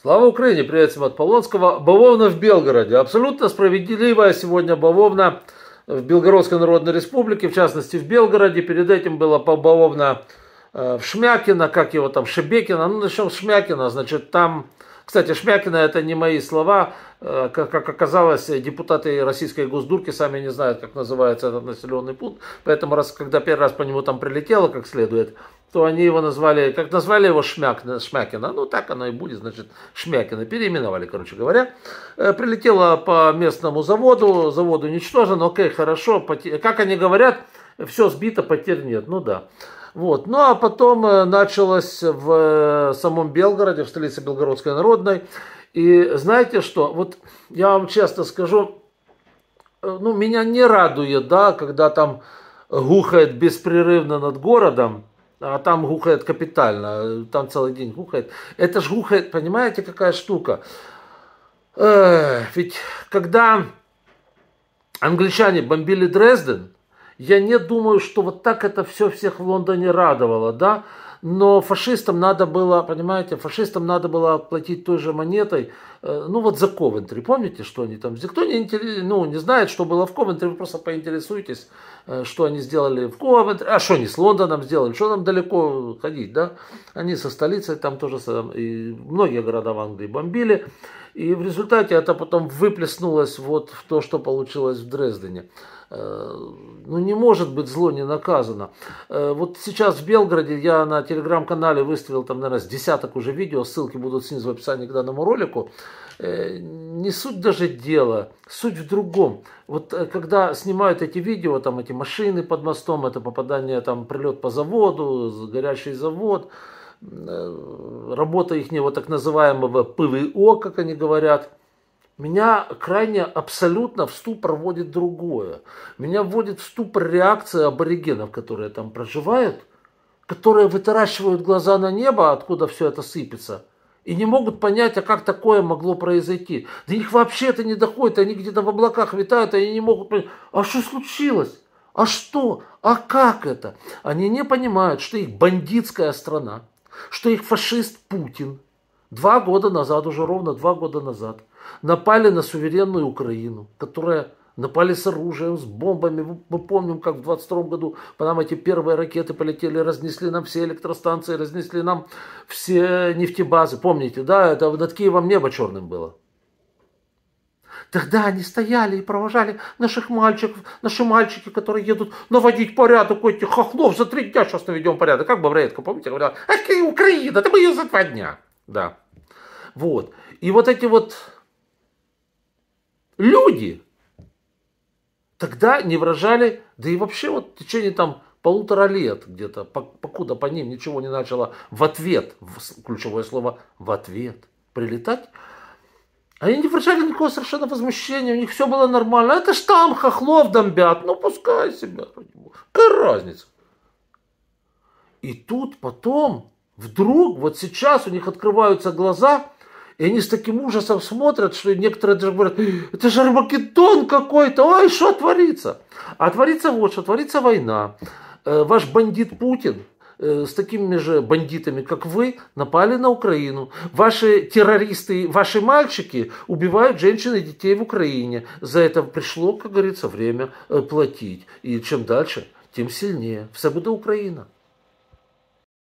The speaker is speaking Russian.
Слава Украине! Привет всем от Полонского. Бавовна в Белгороде. Абсолютно справедливая сегодня Бавовна в Белгородской Народной Республике, в частности в Белгороде. Перед этим была Бавовна э, в Шмякина, как его там, Шебекина. Ну, начнем с Шмякина. Значит, там кстати, Шмякина это не мои слова. Э, как, оказалось, депутаты Российской Госдурки сами не знают, как называется этот населенный пункт. Поэтому, раз, когда первый раз по нему там прилетело как следует, то они его назвали, как назвали его Шмяк, Шмякина, ну так оно и будет, значит, Шмякина, переименовали, короче говоря. Э, прилетело по местному заводу, завод уничтожен, окей, хорошо, как они говорят, все сбито, потерь нет, ну да. Вот. Ну а потом э, началось в э, самом Белгороде, в столице Белгородской народной. И знаете что, вот я вам честно скажу, ну меня не радует, да, когда там гухает беспрерывно над городом, а там гухает капитально, там целый день гухает. Это ж гухает, понимаете, какая штука? Э, ведь когда англичане бомбили Дрезден, я не думаю, что вот так это все всех в Лондоне радовало, да? но фашистам надо было, понимаете, фашистам надо было платить той же монетой, э, ну вот за Ковентри, помните, что они там, кто не, интерес, ну, не знает, что было в Ковентри, вы просто поинтересуйтесь, э, что они сделали в Ковентри, а что они с Лондоном сделали, что там далеко ходить, да, они со столицей там тоже, и многие города в Англии бомбили, и в результате это потом выплеснулось вот в то, что получилось в Дрездене. Э, ну, не может быть зло не наказано. Вот сейчас в Белгороде я на телеграм-канале выставил там, наверное, с десяток уже видео, ссылки будут снизу в описании к данному ролику. Э, не суть даже дела, суть в другом. Вот э, когда снимают эти видео, там эти машины под мостом, это попадание, там прилет по заводу, горящий завод, э, работа их вот так называемого ПВО, как они говорят – меня крайне абсолютно в ступор вводит другое. Меня вводит в ступор реакция аборигенов, которые там проживают которые вытаращивают глаза на небо, откуда все это сыпется, и не могут понять, а как такое могло произойти. До них вообще это не доходит, они где-то в облаках витают, они не могут понять, а что случилось? А что? А как это? Они не понимают, что их бандитская страна, что их фашист Путин два года назад, уже ровно два года назад, напали на суверенную Украину, которая напали с оружием, с бомбами. Мы помним, как в 22 году по нам эти первые ракеты полетели, разнесли нам все электростанции, разнесли нам все нефтебазы. Помните, да, это над Киевом небо черным было. Тогда они стояли и провожали наших мальчиков, наши мальчики, которые едут наводить порядок у этих хохлов. За три дня сейчас наведем порядок. Как Бабраетка, помните, говорила, ах, Украина, да мы ее за два дня. Да. Вот. И вот эти вот люди, тогда не выражали, да и вообще вот в течение там полутора лет где-то, покуда по ним ничего не начало в ответ, ключевое слово в ответ прилетать, они не выражали никакого совершенно возмущения, у них все было нормально. Это ж там хохлов бомбят, ну пускай себя. Какая разница? И тут потом, вдруг, вот сейчас у них открываются глаза – и они с таким ужасом смотрят, что некоторые даже говорят, это же Армагеддон какой-то, ой, что творится? А творится вот что, творится война. Э, ваш бандит Путин, э, с такими же бандитами, как вы, напали на Украину. Ваши террористы, ваши мальчики убивают женщин и детей в Украине. За это пришло, как говорится, время э, платить. И чем дальше, тем сильнее. Все будет Украина.